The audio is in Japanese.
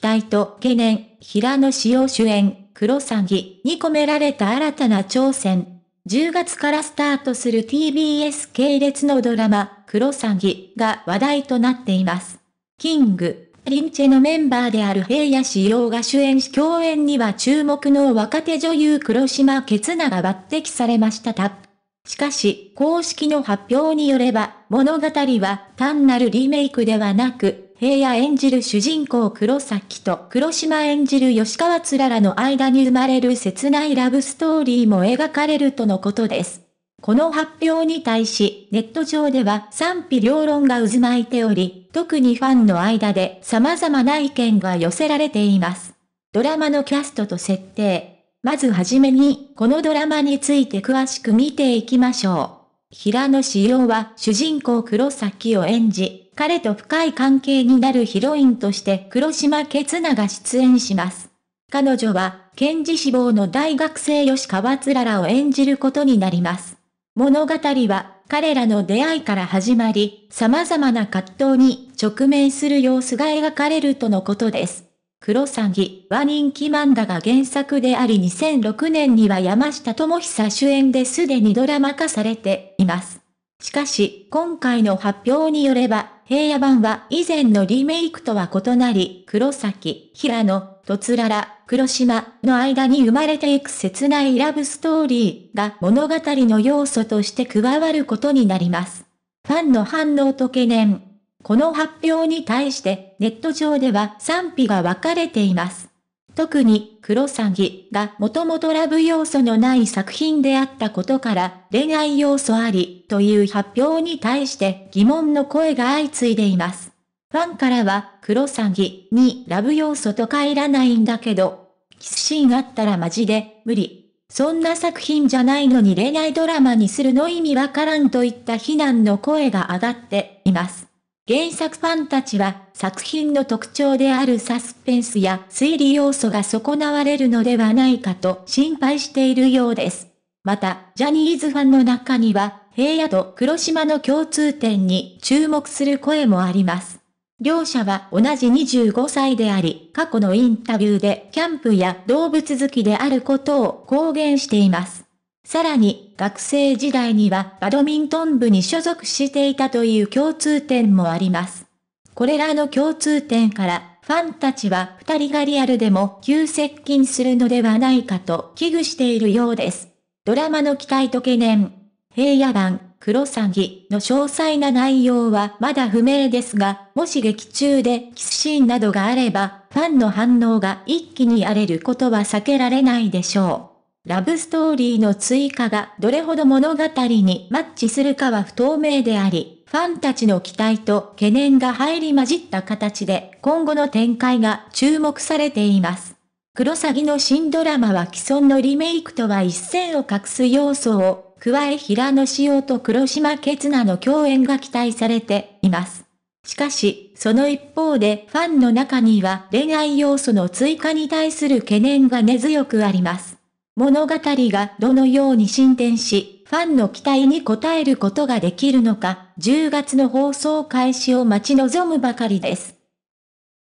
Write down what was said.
期待と懸念、平野紫耀主演、黒詐欺に込められた新たな挑戦。10月からスタートする TBS 系列のドラマ、黒詐欺が話題となっています。キング、リンチェのメンバーである平野紫耀が主演し共演には注目の若手女優黒島ケナが抜擢されましたた。しかし、公式の発表によれば、物語は単なるリメイクではなく、平野演じる主人公黒崎と黒島演じる吉川つららの間に生まれる切ないラブストーリーも描かれるとのことです。この発表に対し、ネット上では賛否両論が渦巻いており、特にファンの間で様々な意見が寄せられています。ドラマのキャストと設定。まずはじめに、このドラマについて詳しく見ていきましょう。平野紫耀は主人公黒崎を演じ、彼と深い関係になるヒロインとして黒島ケツナが出演します。彼女は、検事志望の大学生吉川つららを演じることになります。物語は、彼らの出会いから始まり、様々な葛藤に直面する様子が描かれるとのことです。クロサギは人気漫画が原作であり2006年には山下智久主演ですでにドラマ化されています。しかし、今回の発表によれば、平野版は以前のリメイクとは異なり、黒崎、平野、とつらら、黒島の間に生まれていく切ないラブストーリーが物語の要素として加わることになります。ファンの反応と懸念。この発表に対してネット上では賛否が分かれています。特に、黒詐欺がもともとラブ要素のない作品であったことから恋愛要素ありという発表に対して疑問の声が相次いでいます。ファンからは、黒詐欺にラブ要素とかいらないんだけど、キスシーンあったらマジで無理。そんな作品じゃないのに恋愛ドラマにするの意味わからんといった非難の声が上がっています。原作ファンたちは作品の特徴であるサスペンスや推理要素が損なわれるのではないかと心配しているようです。また、ジャニーズファンの中には、平野と黒島の共通点に注目する声もあります。両者は同じ25歳であり、過去のインタビューでキャンプや動物好きであることを公言しています。さらに、学生時代にはバドミントン部に所属していたという共通点もあります。これらの共通点から、ファンたちは二人がリアルでも急接近するのではないかと危惧しているようです。ドラマの期待と懸念。平野版、黒詐欺の詳細な内容はまだ不明ですが、もし劇中でキスシーンなどがあれば、ファンの反応が一気に荒れることは避けられないでしょう。ラブストーリーの追加がどれほど物語にマッチするかは不透明であり、ファンたちの期待と懸念が入り混じった形で今後の展開が注目されています。クロサギの新ドラマは既存のリメイクとは一線を画す要素を加え平野紫耀と黒島結菜の共演が期待されています。しかし、その一方でファンの中には恋愛要素の追加に対する懸念が根強くあります。物語がどのように進展し、ファンの期待に応えることができるのか、10月の放送開始を待ち望むばかりです。